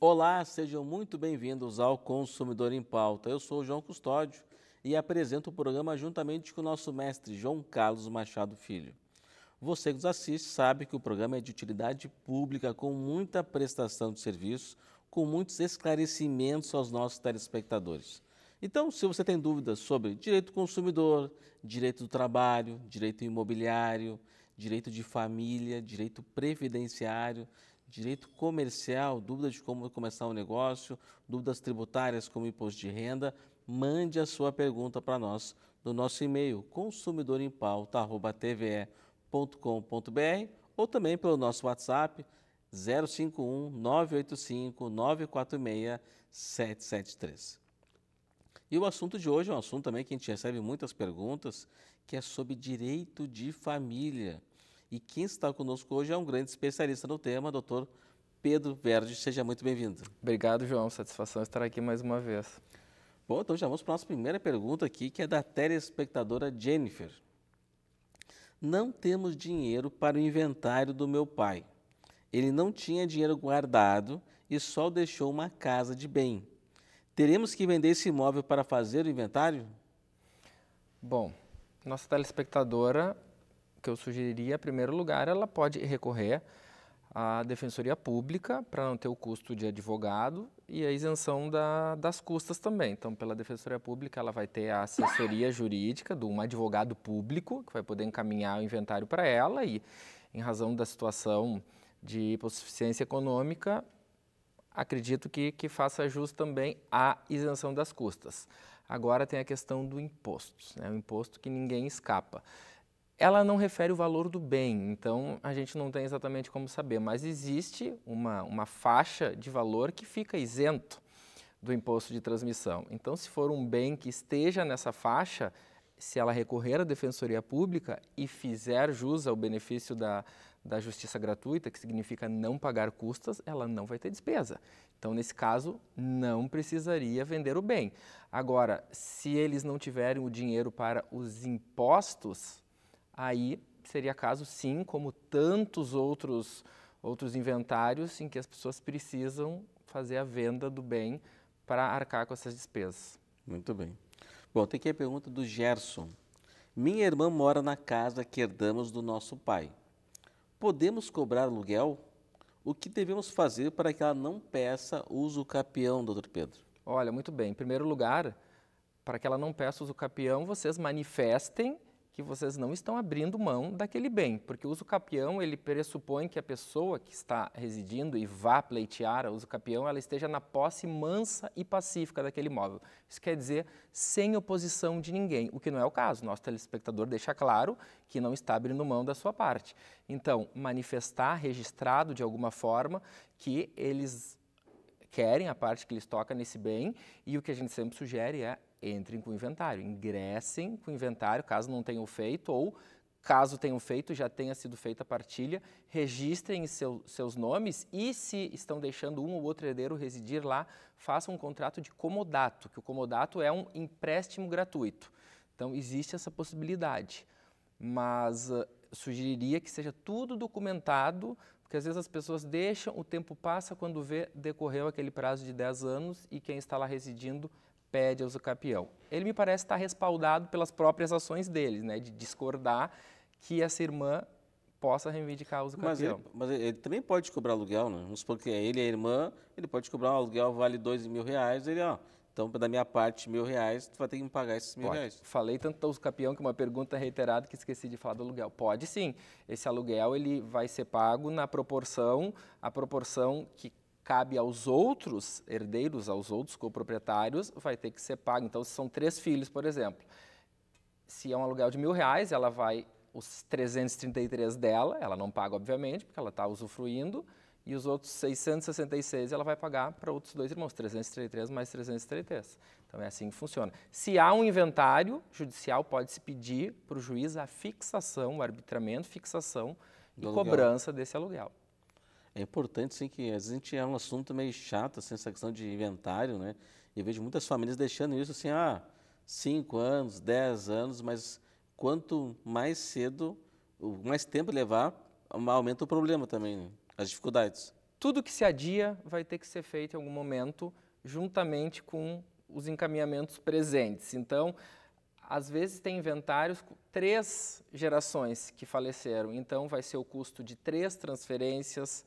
Olá, sejam muito bem-vindos ao Consumidor em Pauta. Eu sou o João Custódio e apresento o programa juntamente com o nosso mestre João Carlos Machado Filho. Você que nos assiste sabe que o programa é de utilidade pública, com muita prestação de serviços, com muitos esclarecimentos aos nossos telespectadores. Então, se você tem dúvidas sobre direito do consumidor, direito do trabalho, direito imobiliário, direito de família, direito previdenciário, direito comercial, dúvidas de como começar um negócio, dúvidas tributárias como imposto de renda, mande a sua pergunta para nós no nosso e-mail consumidorempauta@tve.com.br ou também pelo nosso WhatsApp 051 985 946 773. E o assunto de hoje é um assunto também que a gente recebe muitas perguntas, que é sobre direito de família. E quem está conosco hoje é um grande especialista no tema, doutor Pedro Verde. Seja muito bem-vindo. Obrigado, João. Satisfação estar aqui mais uma vez. Bom, então já vamos para a nossa primeira pergunta aqui, que é da telespectadora Jennifer. Não temos dinheiro para o inventário do meu pai. Ele não tinha dinheiro guardado e só deixou uma casa de bem Teremos que vender esse imóvel para fazer o inventário? Bom, nossa telespectadora, que eu sugeriria, em primeiro lugar, ela pode recorrer à Defensoria Pública para não ter o custo de advogado e a isenção da, das custas também. Então, pela Defensoria Pública, ela vai ter a assessoria jurídica de um advogado público, que vai poder encaminhar o inventário para ela e, em razão da situação de hipossuficiência econômica, acredito que, que faça jus também à isenção das custas. Agora tem a questão do imposto, né? o imposto que ninguém escapa. Ela não refere o valor do bem, então a gente não tem exatamente como saber, mas existe uma, uma faixa de valor que fica isento do imposto de transmissão. Então, se for um bem que esteja nessa faixa, se ela recorrer à defensoria pública e fizer jus ao benefício da, da justiça gratuita, que significa não pagar custas, ela não vai ter despesa. Então, nesse caso, não precisaria vender o bem. Agora, se eles não tiverem o dinheiro para os impostos, aí seria caso, sim, como tantos outros, outros inventários em que as pessoas precisam fazer a venda do bem para arcar com essas despesas. Muito bem. Bom, tem aqui a pergunta do Gerson. Minha irmã mora na casa que herdamos do nosso pai. Podemos cobrar aluguel? O que devemos fazer para que ela não peça uso capião, doutor Pedro? Olha, muito bem. Em primeiro lugar, para que ela não peça uso capião, vocês manifestem que vocês não estão abrindo mão daquele bem, porque o uso capião ele pressupõe que a pessoa que está residindo e vá pleitear a uso capião, ela esteja na posse mansa e pacífica daquele imóvel. Isso quer dizer sem oposição de ninguém, o que não é o caso. Nosso telespectador deixa claro que não está abrindo mão da sua parte. Então, manifestar registrado de alguma forma que eles querem a parte que lhes toca nesse bem e o que a gente sempre sugere é entrem com o inventário, ingressem com o inventário, caso não tenham feito, ou caso tenham feito, já tenha sido feita a partilha, registrem seu, seus nomes e, se estão deixando um ou outro herdeiro residir lá, façam um contrato de comodato, que o comodato é um empréstimo gratuito. Então, existe essa possibilidade. Mas uh, sugeriria que seja tudo documentado, porque às vezes as pessoas deixam, o tempo passa, quando vê, decorreu aquele prazo de 10 anos e quem está lá residindo pede ao Zucapião. Ele me parece estar respaldado pelas próprias ações deles, né, de discordar que essa irmã possa reivindicar o uso mas ele, mas ele também pode cobrar aluguel, né? Vamos supor que ele é irmã, ele pode cobrar um aluguel, vale dois mil reais, ele, ó, então, da minha parte, mil reais, tu vai ter que me pagar esses mil Pode. reais. Falei tanto do capião que uma pergunta reiterada que esqueci de falar do aluguel. Pode sim. Esse aluguel ele vai ser pago na proporção, a proporção que cabe aos outros herdeiros, aos outros coproprietários, vai ter que ser pago. Então, se são três filhos, por exemplo, se é um aluguel de mil reais, ela vai, os 333 dela, ela não paga, obviamente, porque ela está usufruindo, e os outros 666 ela vai pagar para outros dois irmãos, 333 mais 333. Então é assim que funciona. Se há um inventário judicial, pode-se pedir para o juiz a fixação, o arbitramento, fixação Do e aluguel. cobrança desse aluguel. É importante, sim, que às vezes a gente é um assunto meio chato, assim, essa questão de inventário, né? E eu vejo muitas famílias deixando isso assim, ah, 5 anos, 10 anos, mas quanto mais cedo, mais tempo levar, aumenta o problema também, né? as dificuldades. Tudo que se adia vai ter que ser feito em algum momento, juntamente com os encaminhamentos presentes. Então, às vezes tem inventários com três gerações que faleceram, então vai ser o custo de três transferências,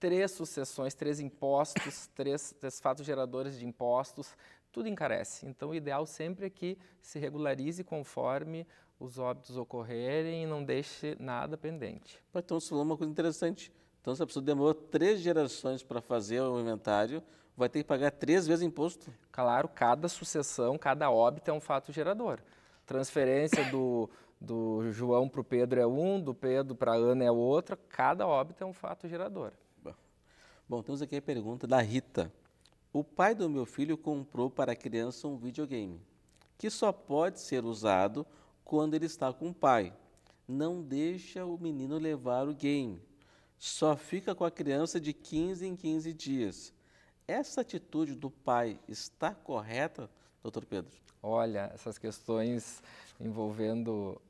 três sucessões, três impostos, três, três fatos geradores de impostos, tudo encarece. Então, o ideal sempre é que se regularize conforme os óbitos ocorrerem e não deixe nada pendente. Então, você falou uma coisa interessante. Então, se a pessoa demorou três gerações para fazer o inventário, vai ter que pagar três vezes imposto? Claro, cada sucessão, cada óbito é um fato gerador. Transferência do, do João para o Pedro é um, do Pedro para a Ana é outra. Cada óbito é um fato gerador. Bom, temos aqui a pergunta da Rita. O pai do meu filho comprou para a criança um videogame que só pode ser usado quando ele está com o pai. Não deixa o menino levar o game. Só fica com a criança de 15 em 15 dias. Essa atitude do pai está correta, doutor Pedro? Olha, essas questões envolvendo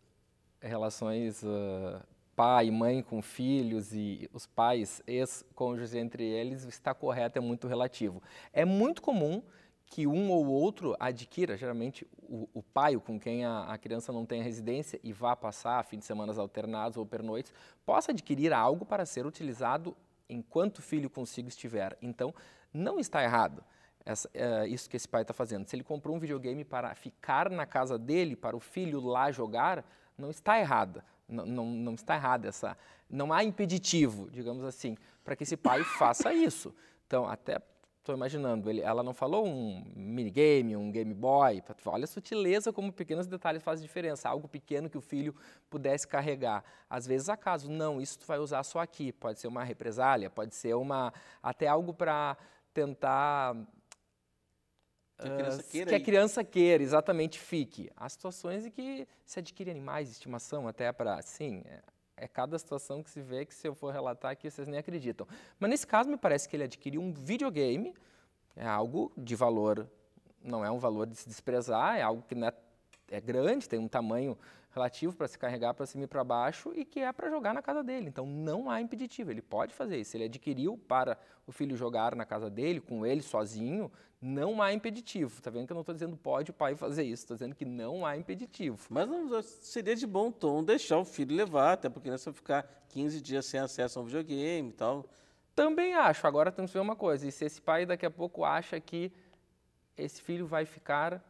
relações uh, pai, mãe com filhos e os pais ex-cônjuges entre eles está correto, é muito relativo. É muito comum que um ou outro adquira, geralmente o, o pai com quem a, a, criança não tem residência e vá passar fim de semana alternados ou pernoites, possa adquirir algo para ser utilizado enquanto o filho consigo estiver. Então, não está errado. Essa, é, isso que esse pai está fazendo. Se ele comprou um videogame para ficar na casa dele, para o filho lá jogar, não está errada não, não, está errada essa, não há impeditivo, digamos assim, para que esse pai faça isso. Então, até estou imaginando, ele, ela não falou um minigame, um Game Boy, olha a sutileza como pequenos detalhes fazem diferença, algo pequeno que o filho pudesse carregar. Às vezes acaso não, isso tu vai usar só aqui, pode ser uma represália, pode ser uma até algo para tentar que a criança queira. Que a criança queira, exatamente, fique. Há situações em que se adquire animais de estimação até para, sim, é, é cada situação que se vê que se eu for relatar aqui vocês nem acreditam. Mas nesse caso me parece que ele adquiriu um videogame, é algo de valor, não é um valor de se desprezar, é algo que não é é grande, tem um tamanho relativo para se carregar para cima e para baixo e que é para jogar na casa dele. Então não há impeditivo, ele pode fazer isso. Ele adquiriu para o filho jogar na casa dele, com ele sozinho, não há impeditivo. Está vendo que eu não estou dizendo pode o pai fazer isso, estou dizendo que não há impeditivo. Mas não, seria de bom tom deixar o filho levar, até porque nessa é ficar 15 dias sem acesso a um videogame e tal. Também acho. Agora temos que ver uma coisa, e se esse pai daqui a pouco acha que esse filho vai ficar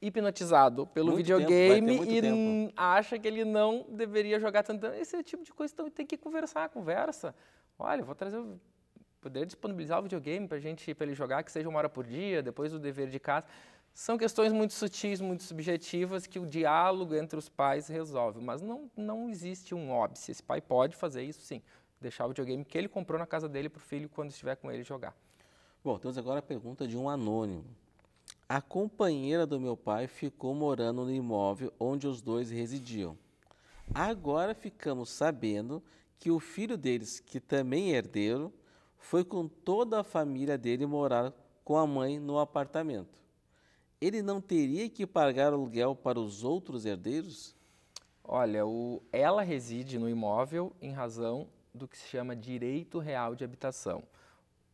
hipnotizado pelo muito videogame e acha que ele não deveria jogar tanto. Então, esse tipo de coisa então tem que conversar, conversa. Olha, vou trazer, o... poderia disponibilizar o videogame para gente, para ele jogar, que seja uma hora por dia, depois do dever de casa. São questões muito sutis, muito subjetivas que o diálogo entre os pais resolve, mas não não existe um óbice. Esse pai pode fazer isso, sim, deixar o videogame que ele comprou na casa dele para o filho quando estiver com ele jogar. Bom, temos agora a pergunta de um anônimo. A companheira do meu pai ficou morando no imóvel onde os dois residiam. Agora ficamos sabendo que o filho deles, que também é herdeiro, foi com toda a família dele morar com a mãe no apartamento. Ele não teria que pagar aluguel para os outros herdeiros? Olha, o, ela reside no imóvel em razão do que se chama direito real de habitação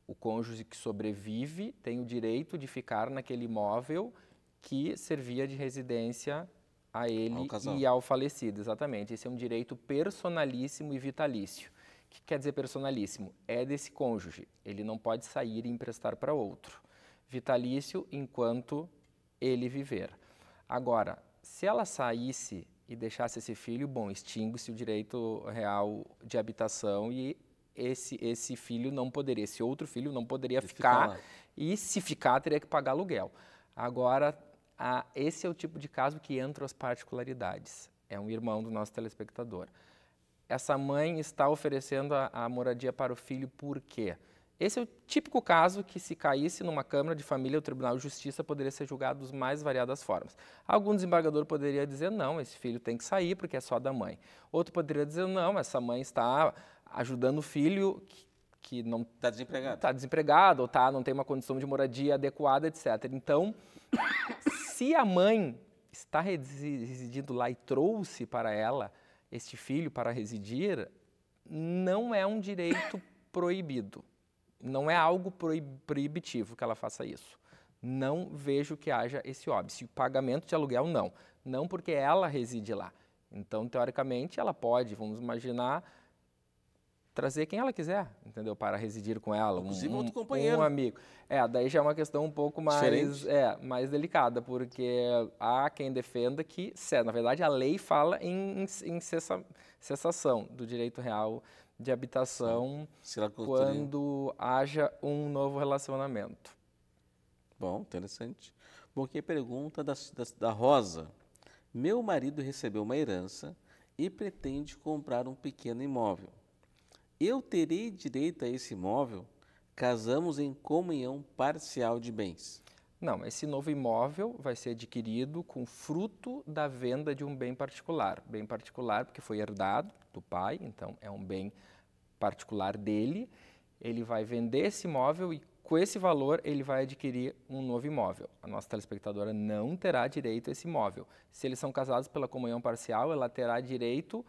o cônjuge que sobrevive tem o direito de ficar naquele imóvel que servia de residência a ele ao e ao falecido, exatamente. Esse é um direito personalíssimo e vitalício. O que quer dizer personalíssimo? É desse cônjuge. Ele não pode sair e emprestar para outro. Vitalício enquanto ele viver. Agora, se ela saísse e deixasse esse filho, bom, extingue-se o direito real de habitação e esse, esse filho não poderia, esse outro filho não poderia Ele ficar, fica e se ficar, teria que pagar aluguel. Agora, a, esse é o tipo de caso que entra as particularidades. É um irmão do nosso telespectador. Essa mãe está oferecendo a, a moradia para o filho por quê? Esse é o típico caso que, se caísse numa Câmara de Família, o Tribunal de Justiça poderia ser julgado das mais variadas formas. Algum desembargador poderia dizer, não, esse filho tem que sair porque é só da mãe. Outro poderia dizer, não, essa mãe está ajudando o filho que, que não está desempregado, está desempregado ou tá, não tem uma condição de moradia adequada, etc. Então, se a mãe está residindo lá e trouxe para ela este filho para residir, não é um direito proibido. Não é algo proibitivo que ela faça isso. Não vejo que haja esse óbice. Pagamento de aluguel, não. Não porque ela reside lá. Então, teoricamente, ela pode, vamos imaginar, trazer quem ela quiser, entendeu? Para residir com ela, um, Inclusive, um, outro companheiro. um amigo. É, daí já é uma questão um pouco mais, é, mais delicada, porque há quem defenda que, na verdade, a lei fala em, em, cessa, cessação do direito real de habitação quando haja um novo relacionamento. Bom, interessante. Bom, aqui pergunta da, da, da Rosa. Meu marido recebeu uma herança e pretende comprar um pequeno imóvel eu terei direito a esse imóvel? Casamos em comunhão parcial de bens. Não, esse novo imóvel vai ser adquirido com fruto da venda de um bem particular. Bem particular porque foi herdado do pai, então é um bem particular dele. Ele vai vender esse imóvel e com esse valor ele vai adquirir um novo imóvel. A nossa telespectadora não terá direito a esse imóvel. Se eles são casados pela comunhão parcial, ela terá direito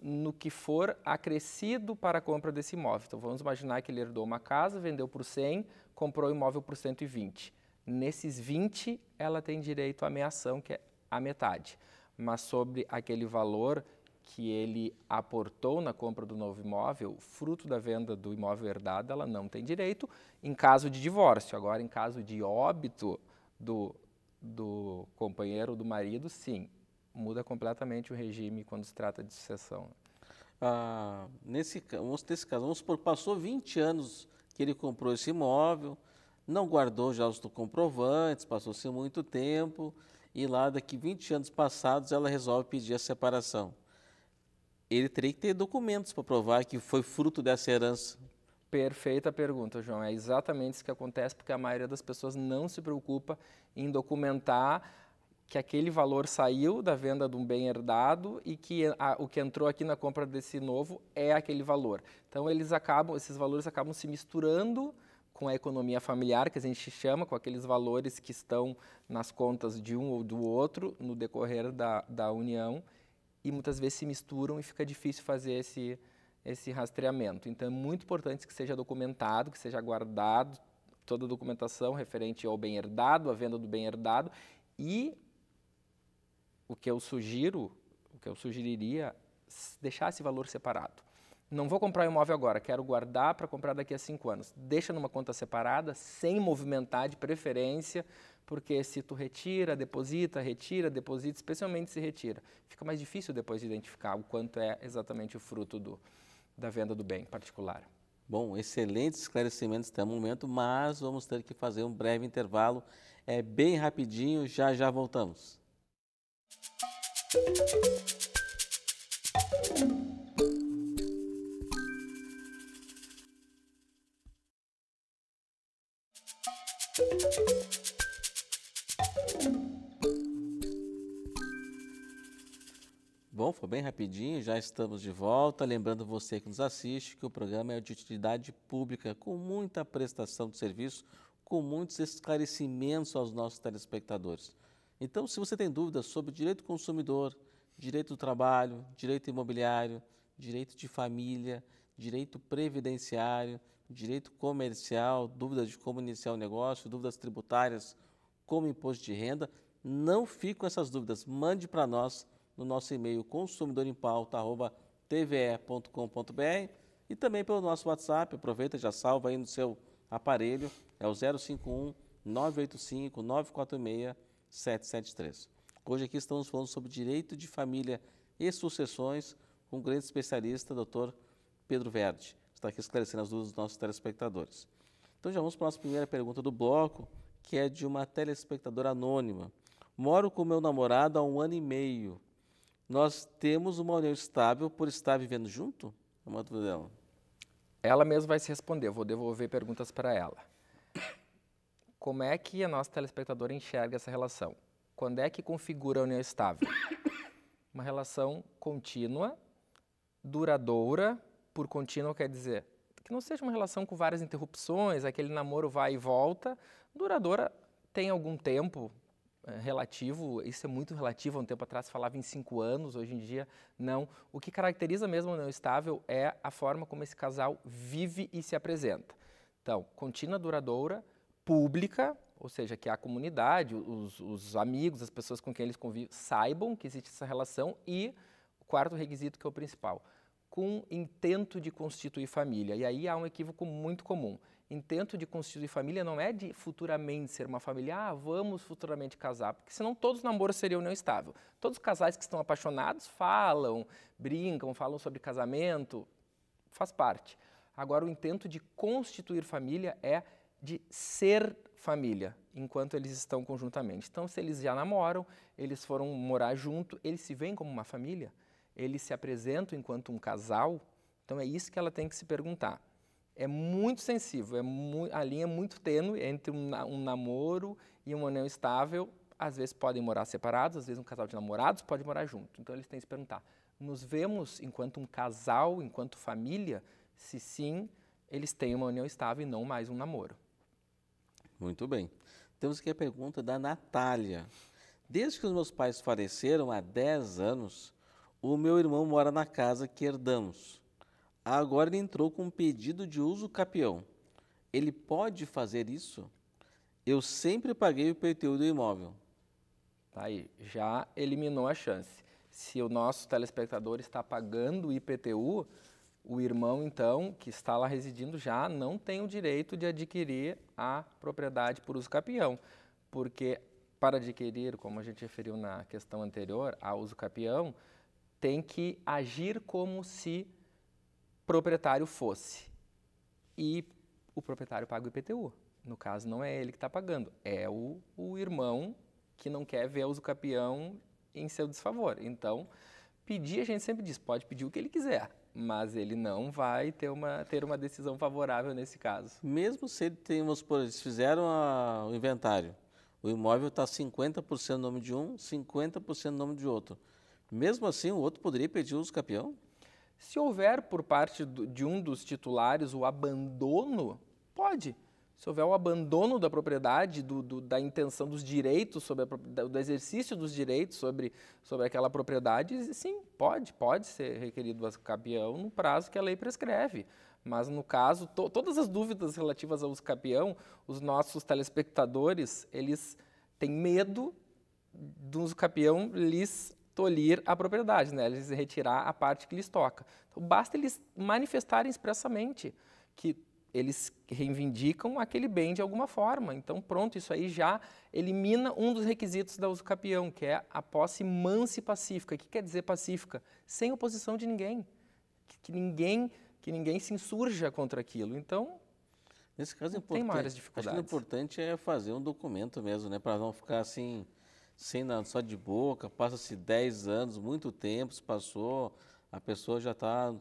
no que for acrescido para a compra desse imóvel. Então vamos imaginar que ele herdou uma casa, vendeu por 100, comprou o imóvel por 120. Nesses 20, ela tem direito à meação, que é a metade. Mas sobre aquele valor que ele aportou na compra do novo imóvel, fruto da venda do imóvel herdado, ela não tem direito em caso de divórcio. Agora, em caso de óbito do, do companheiro, do marido, sim, muda completamente o regime quando se trata de sucessão. Ah, nesse, vamos, nesse caso, vamos supor, passou 20 anos que ele comprou esse imóvel, não guardou já os comprovantes, passou-se muito tempo, e lá daqui 20 anos passados ela resolve pedir a separação. Ele teria que ter documentos para provar que foi fruto dessa herança. Perfeita pergunta, João. É exatamente isso que acontece, porque a maioria das pessoas não se preocupa em documentar que aquele valor saiu da venda de um bem herdado e que a, o que entrou aqui na compra desse novo é aquele valor. Então eles acabam, esses valores acabam se misturando com a economia familiar, que a gente chama, com aqueles valores que estão nas contas de um ou do outro no decorrer da, da união, e muitas vezes se misturam e fica difícil fazer esse, esse rastreamento. Então é muito importante que seja documentado, que seja guardado toda a documentação referente ao bem herdado, à venda do bem herdado, e o que eu sugiro, o que eu sugeriria, deixar esse valor separado. Não vou comprar imóvel agora, quero guardar para comprar daqui a cinco anos. Deixa numa conta separada, sem movimentar de preferência, porque se tu retira, deposita, retira, deposita, especialmente se retira, fica mais difícil depois de identificar o quanto é exatamente o fruto do, da venda do bem particular. Bom, excelentes esclarecimentos até o momento, mas vamos ter que fazer um breve intervalo. É bem rapidinho, já já voltamos. Bom, foi bem rapidinho, já estamos de volta. Lembrando você que nos assiste que o programa é de utilidade pública, com muita prestação de serviço, com muitos esclarecimentos aos nossos telespectadores. Então, se você tem dúvidas sobre direito do consumidor, direito do trabalho, direito imobiliário, direito de família, direito previdenciário, direito comercial, dúvidas de como iniciar o negócio, dúvidas tributárias, como imposto de renda, não fique com essas dúvidas. Mande para nós no nosso e-mail consumidorempauta@tve.com.br e também pelo nosso WhatsApp. Aproveita já salva aí no seu aparelho, é o 051 985 946 773. Hoje aqui estamos falando sobre direito de família e sucessões com o grande especialista, doutor Pedro Verde. Está aqui esclarecendo as dúvidas dos nossos telespectadores. Então já vamos para a nossa primeira pergunta do bloco, que é de uma telespectadora anônima. Moro com meu namorado há um ano e meio. Nós temos uma união estável por estar vivendo junto? É uma dúvida dela. Ela mesma vai se responder, vou devolver perguntas para ela. Como é que a nossa telespectadora enxerga essa relação? Quando é que configura a união estável? Uma relação contínua, duradoura, por contínua quer dizer que não seja uma relação com várias interrupções, é aquele namoro vai e volta. Duradoura tem algum tempo, eh, relativo, isso é muito relativo, há um tempo atrás falava em cinco anos, hoje em dia não. O que caracteriza mesmo a união estável é a forma como esse casal vive e se apresenta. Então, contínua, duradoura, pública, ou seja, que a comunidade, os, os amigos, as pessoas com quem eles convivem, saibam que existe essa relação e o quarto requisito, que é o principal, com intento de constituir família. E aí há um equívoco muito comum. Intento de constituir família não é de futuramente ser uma família, ah, vamos futuramente casar, porque senão todos os namoros seriam não estável. Todos os casais que estão apaixonados falam, brincam, falam sobre casamento, faz parte. Agora, o intento de constituir família é de ser família enquanto eles estão conjuntamente. Então, se eles já namoram, eles foram morar junto, eles se veem como uma família, eles se apresentam enquanto um casal. Então, é isso que ela tem que se perguntar. É muito sensível, é mu a linha é muito tênue entre um, na um namoro e uma união estável. Às vezes podem morar separados, às vezes um casal de namorados pode morar junto. Então, eles têm que se perguntar: nos vemos enquanto um casal, enquanto família? Se sim, eles têm uma união estável e não mais um namoro. Muito bem. Temos aqui a pergunta da Natália. Desde que os meus pais faleceram há 10 anos, o meu irmão mora na casa que herdamos. Agora ele entrou com um pedido de uso capião. Ele pode fazer isso? Eu sempre paguei o IPTU do imóvel. Tá aí, já eliminou a chance. Se o nosso telespectador está pagando o IPTU, o irmão, então, que está lá residindo já, não tem o direito de adquirir a propriedade por uso capião, porque para adquirir, como a gente referiu na questão anterior, a uso capião, tem que agir como se proprietário fosse. E o proprietário paga o IPTU. No caso, não é ele que está pagando, é o, o irmão que não quer ver o capião em seu desfavor. Então, pedir, a gente sempre diz, pode pedir o que ele quiser mas ele não vai ter uma, ter uma decisão favorável nesse caso. Mesmo se ele tem, supor, eles fizeram a, o inventário, o imóvel está 50% no nome de um, 50% no nome de outro. Mesmo assim, o outro poderia pedir uso campeão? Se houver por parte do, de um dos titulares o abandono, pode se houver o abandono da propriedade, do, do, da intenção dos direitos, sobre a, do exercício dos direitos sobre, sobre aquela propriedade, sim, pode, pode ser requerido o capião no prazo que a lei prescreve. Mas no caso, to, todas as dúvidas relativas ao uso os nossos telespectadores, eles têm medo do uso lhes tolir a propriedade, né? Lhes retirar a parte que lhes toca. Então, basta eles manifestarem expressamente que eles reivindicam aquele bem de alguma forma. Então, pronto, isso aí já elimina um dos requisitos da usucapião, que é a posse mansa e pacífica. O que quer dizer pacífica? Sem oposição de ninguém. Que, que ninguém que ninguém se insurja contra aquilo. Então, nesse caso tem várias dificuldades. Acho que o importante é fazer um documento mesmo, né, para não ficar assim sem nada, só de boca, passa-se 10 anos, muito tempo se passou, a pessoa já está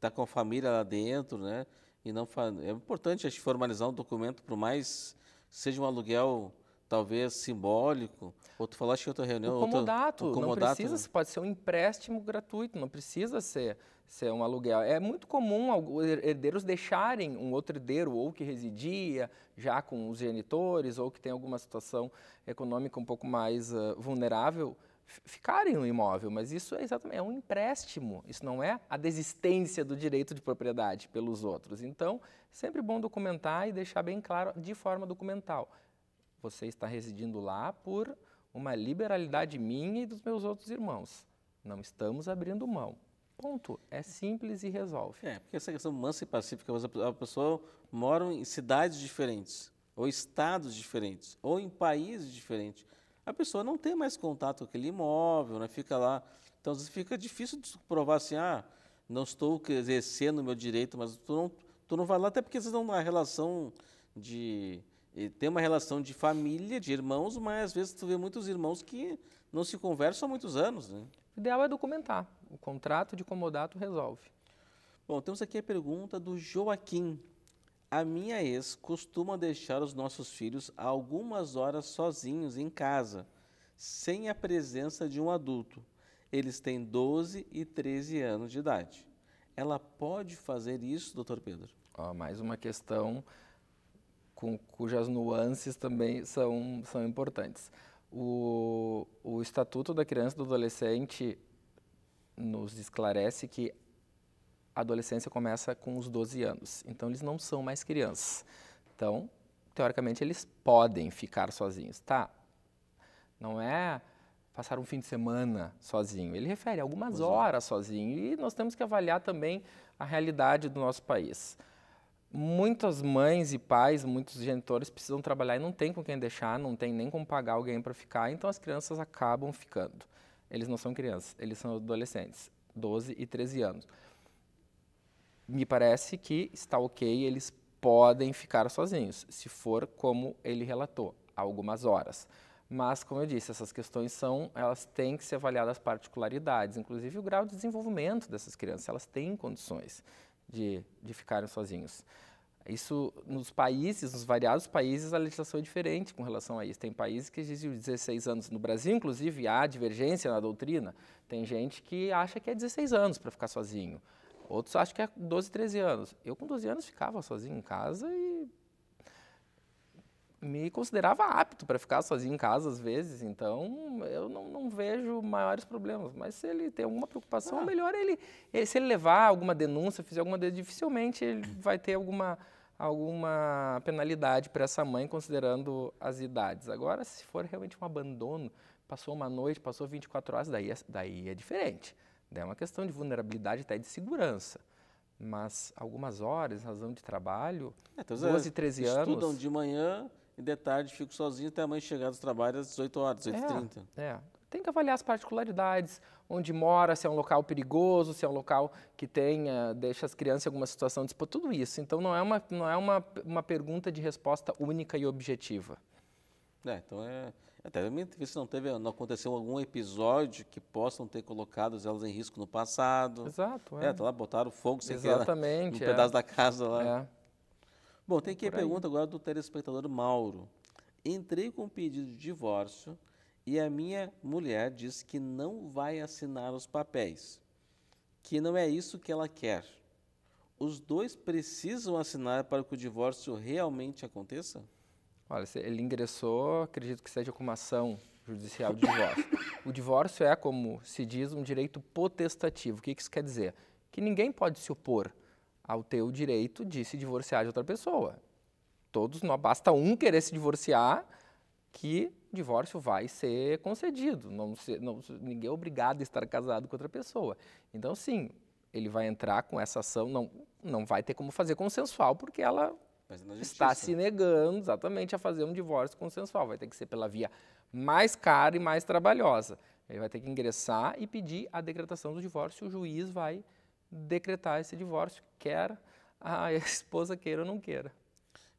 tá com a família lá dentro, né? e não é importante a gente formalizar um documento por mais seja um aluguel talvez simbólico. Ou tu falaste em outra reunião. O comodato, outra, o comodato não precisa, né? pode ser um empréstimo gratuito, não precisa ser, ser um aluguel. É muito comum herdeiros deixarem um outro herdeiro, ou que residia já com os genitores, ou que tem alguma situação econômica um pouco mais uh, vulnerável, ficarem no imóvel, mas isso é exatamente é um empréstimo, isso não é a desistência do direito de propriedade pelos outros. Então, sempre bom documentar e deixar bem claro de forma documental. Você está residindo lá por uma liberalidade minha e dos meus outros irmãos. Não estamos abrindo mão. Ponto. É simples e resolve. É, porque essa questão mansa e pacífica, a pessoa mora em cidades diferentes, ou estados diferentes, ou em países diferentes a pessoa não tem mais contato com aquele imóvel, né? fica lá. Então, às vezes fica difícil de provar assim, ah, não estou exercendo o meu direito, mas tu não, tu não vai lá, até porque vocês não é uma relação de. Tem uma relação de família, de irmãos, mas às vezes tu vê muitos irmãos que não se conversam há muitos anos. Né? O ideal é documentar. O contrato de comodato resolve. Bom, temos aqui a pergunta do Joaquim. A minha ex costuma deixar os nossos filhos algumas horas sozinhos em casa, sem a presença de um adulto. Eles têm 12 e 13 anos de idade. Ela pode fazer isso, doutor Pedro? Ó, mais uma questão com, cujas nuances também são, são importantes. O, o Estatuto da Criança e do Adolescente nos esclarece que a adolescência começa com os 12 anos. Então, eles não são mais crianças. Então, teoricamente, eles podem ficar sozinhos, tá? Não é passar um fim de semana sozinho. Ele refere algumas é. horas sozinho. E nós temos que avaliar também a realidade do nosso país. Muitas mães e pais, muitos genitores precisam trabalhar e não tem com quem deixar, não tem nem como pagar alguém para ficar, então as crianças acabam ficando. Eles não são crianças, eles são adolescentes, 12 e 13 anos me parece que está ok, eles podem ficar sozinhos, se for como ele relatou, algumas horas. Mas, como eu disse, essas questões são, elas têm que ser avaliadas as particularidades, inclusive o grau de desenvolvimento dessas crianças, elas têm condições de, de ficarem sozinhos. Isso nos países, nos variados países, a legislação é diferente com relação a isso. Tem países que exigem 16 anos. No Brasil, inclusive, há divergência na doutrina. Tem gente que acha que é 16 anos para ficar sozinho. Outros acham que é 12, 13 anos. Eu com 12 anos ficava sozinho em casa e me considerava apto para ficar sozinho em casa às vezes, então eu não, não vejo maiores problemas. Mas se ele tem alguma preocupação, ah. melhor ele, ele, eh, se ele levar alguma denúncia, fizer alguma denúncia, dificilmente ele vai ter alguma, alguma penalidade para essa mãe, considerando as idades. Agora, se for realmente um abandono, passou uma noite, passou 24 horas, daí é, daí é diferente. É uma questão de vulnerabilidade até de segurança. Mas algumas horas, razão de trabalho, é, então, 12, 13 anos... Estudam de manhã e de tarde ficam sozinhos até a mãe chegar dos trabalhos às 18 horas, 18h30. É, é, Tem que avaliar as particularidades, onde mora, se é um local perigoso, se é um local que tenha, deixa as crianças em alguma situação de tudo isso. Então não é, uma, não é uma, uma pergunta de resposta única e objetiva. É, então é, até ver se não teve, não aconteceu algum episódio que possam ter colocado elas em risco no passado. Exato, é. é tá lá, botaram fogo sem Exatamente, querer, um é. pedaço da casa lá. É. Bom, tem é aqui a pergunta agora do telespectador Mauro. Entrei com um pedido de divórcio e a minha mulher diz que não vai assinar os papéis, que não é isso que ela quer. Os dois precisam assinar para que o divórcio realmente aconteça? Olha, ele ingressou, acredito que seja com uma ação judicial de divórcio. O divórcio é, como se diz, um direito potestativo. O que isso quer dizer? Que ninguém pode se opor ao teu direito de se divorciar de outra pessoa. Todos nós, basta um querer se divorciar que o divórcio vai ser concedido. Não, não, ninguém é obrigado a estar casado com outra pessoa. Então, sim, ele vai entrar com essa ação, não, não vai ter como fazer consensual, porque ela está se negando exatamente a fazer um divórcio consensual. Vai ter que ser pela via mais cara e mais trabalhosa. Ele vai ter que ingressar e pedir a decretação do divórcio. O juiz vai decretar esse divórcio, quer a esposa queira ou não queira.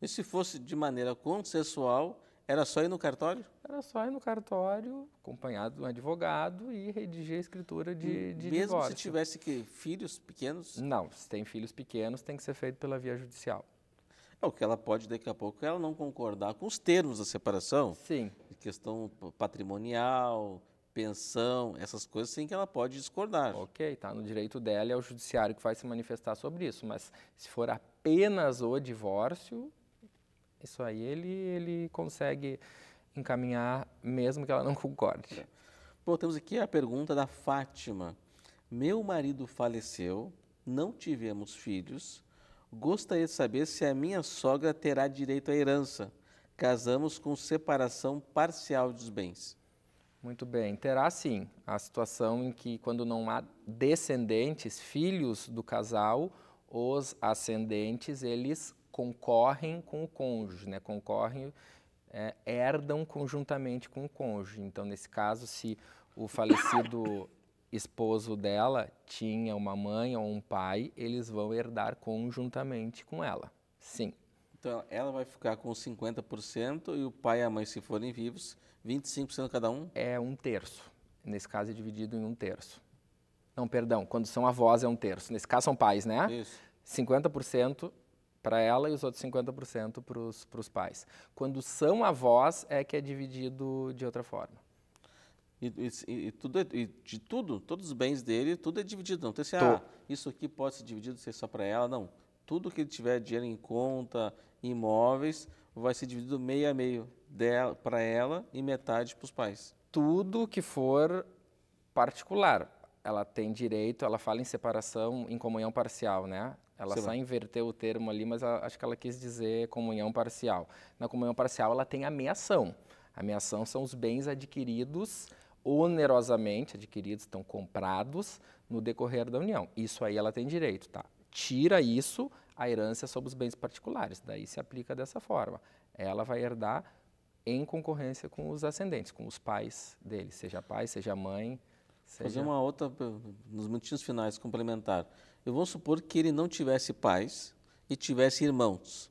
E se fosse de maneira consensual, era só ir no cartório? Era só ir no cartório, acompanhado de um advogado e redigir a escritura de, hum, de Mesmo divórcio. se tivesse que filhos pequenos? Não, se tem filhos pequenos, tem que ser feito pela via judicial. É o que ela pode, daqui a pouco, ela não concordar com os termos da separação. Sim. Questão patrimonial, pensão, essas coisas, sim, que ela pode discordar. Ok, está no direito dela, é o judiciário que vai se manifestar sobre isso. Mas se for apenas o divórcio, isso aí ele, ele consegue encaminhar, mesmo que ela não concorde. É. Bom, temos aqui a pergunta da Fátima. Meu marido faleceu, não tivemos filhos, Gostaria de saber se a minha sogra terá direito à herança. Casamos com separação parcial dos bens. Muito bem, terá sim a situação em que, quando não há descendentes, filhos do casal, os ascendentes eles concorrem com o cônjuge, né? concorrem, é, herdam conjuntamente com o cônjuge. Então, nesse caso, se o falecido esposo dela tinha uma mãe ou um pai, eles vão herdar conjuntamente com ela. Sim. Então ela vai ficar com 50% e o pai e a mãe, se forem vivos, 25% cada um? É um terço. Nesse caso é dividido em um terço. Não, perdão, quando são avós é um terço. Nesse caso são pais, né? Isso. 50% para ela e os outros 50% para os pais. Quando são avós é que é dividido de outra forma. E, e, e, tudo, é, e de tudo, todos os bens dele, tudo é dividido. Não tem assim, ah, isso aqui pode ser dividido, ser só para ela. Não. Tudo que ele tiver dinheiro em conta, imóveis, vai ser dividido meio a meio dela para ela e metade para os pais. Tudo que for particular, ela tem direito, ela fala em separação, em comunhão parcial, né? Ela Sim. só inverteu o termo ali, mas ela, acho que ela quis dizer comunhão parcial. Na comunhão parcial, ela tem ameação ameação A são os bens adquiridos onerosamente adquiridos, estão comprados no decorrer da união. Isso aí ela tem direito, tá? Tira isso, a herança é sobre os bens particulares, daí se aplica dessa forma. Ela vai herdar em concorrência com os ascendentes, com os pais dele, seja pai, seja mãe. Seja... Fazer uma outra, nos minutinhos finais, complementar. Eu vou supor que ele não tivesse pais e tivesse irmãos.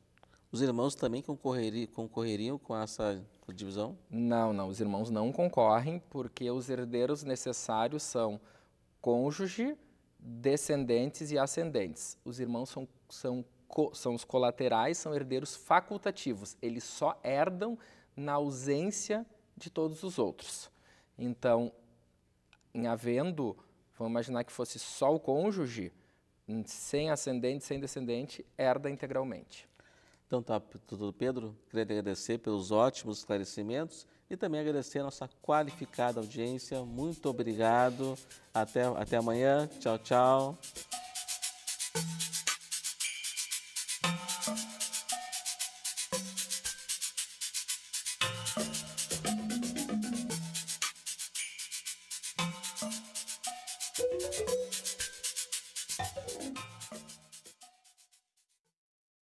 Os irmãos também concorreriam, concorreriam com essa divisão? Não, não. Os irmãos não concorrem porque os herdeiros necessários são cônjuge, descendentes e ascendentes. Os irmãos são, são, são os colaterais, são herdeiros facultativos. Eles só herdam na ausência de todos os outros. Então, em havendo, vamos imaginar que fosse só o cônjuge, hum, sem ascendente, sem descendente, herda integralmente. Então tá, tudo Pedro, queria agradecer pelos ótimos esclarecimentos e também agradecer a nossa qualificada audiência. Muito obrigado. Até, até amanhã. Tchau, tchau.